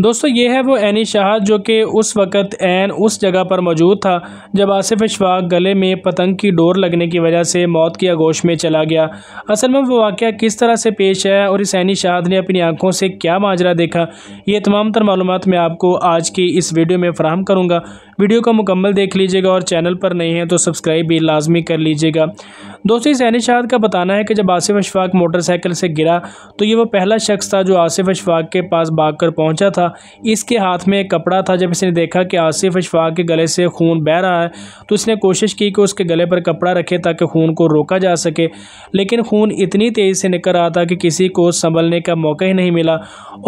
दोस्तों ये है वो एनी शाह जो कि उस वक़्त एन उस जगह पर मौजूद था जब आसिफ अशफाक गले में पतंग की डोर लगने की वजह से मौत की आगोश में चला गया असल में वो वाक़ किस तरह से पेश है और इस एनी शाह ने अपनी आंखों से क्या माजरा देखा ये तमाम तर मालूम मैं आपको आज की इस वीडियो में फ़राहम करूँगा वीडियो को मुकम्मल देख लीजिएगा और चैनल पर नहीं है तो सब्सक्राइब भी लाजमी कर लीजिएगा दोस्तों इस शाह का बताना है कि जब आसिफ अशफाक मोटरसाइकिल से गिरा तो ये वो पहला शख्स था जो आसिफ अशफाक के पास भाग कर पहुँचा था इसके हाथ में एक कपड़ा था जब इसने देखा कि आसिफ अशफाक के गले से खून बह रहा है तो इसने कोशिश की कि उसके गले पर कपड़ा रखे ताकि खून को रोका जा सके लेकिन खून इतनी तेज़ी से निकल रहा था कि किसी को संभलने का मौका ही नहीं मिला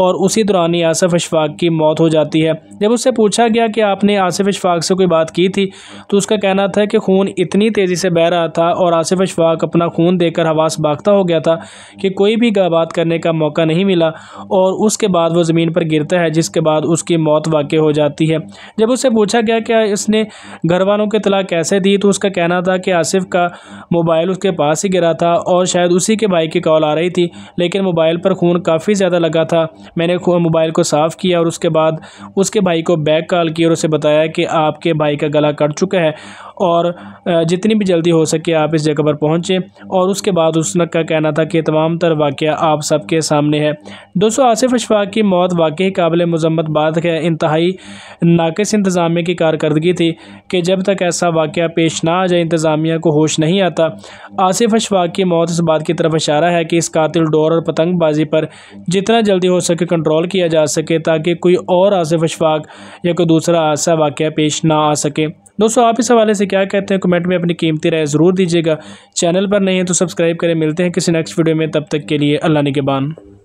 और उसी दौरान ही आसिफ अशफाक की मौत हो जाती है जब उससे पूछा गया कि आपने आसिफ अशफाक से कोई बात की थी तो उसका कहना था कि खून इतनी तेज़ी से बह रहा था और आसिफ अशफाक अपना खून देकर हवास भागता हो गया था कि कोई भी बात करने का मौका नहीं मिला और उसके बाद वो ज़मीन पर गिरता है जिसके बाद उसकी मौत वाक़ हो जाती है जब उससे पूछा गया कि इसने घर वालों के तलाक कैसे दी तो उसका कहना था कि आसिफ का मोबाइल उसके पास ही गिरा था और शायद उसी के भाई की कॉल आ रही थी लेकिन मोबाइल पर खून काफ़ी ज़्यादा लगा था मैंने मोबाइल को साफ़ किया और उसके बाद उसके भाई को बैक कॉल की और उसे बताया कि आपके भाई का गला कट चुका है और जितनी भी जल्दी हो सके आप इस जगह पर पहुँचें और उसके बाद उसनक का कहना था कि तमाम तर वाक़ आप सबके सामने है दोस्तों आसिफ अशफाक की मौत वाकई काबिल मजम्मत बात है इंतहाई नाकस इंतज़ामिया की कारकर्दगी थी कि जब तक ऐसा वाक़ पेश ना आ जाए इंतज़ामिया को होश नहीं आता आसिफ अशफाक की मौत इस बात की तरफ इशारा है कि इस कातिल डोर और पतंगबाजी पर जितना जल्दी हो सके कंट्रोल किया जा सके ताकि कोई और आसिफ अशफाक या कोई दूसरा ऐसा वाक़ पेश ना आ सके दोस्तों आप इस हवाले से से क्या कहते हैं कमेंट में अपनी कीमती राय ज़रूर दीजिएगा चैनल पर नहीं है तो सब्सक्राइब करें मिलते हैं किसी नेक्स्ट वीडियो में तब तक के लिए अल्लाह बान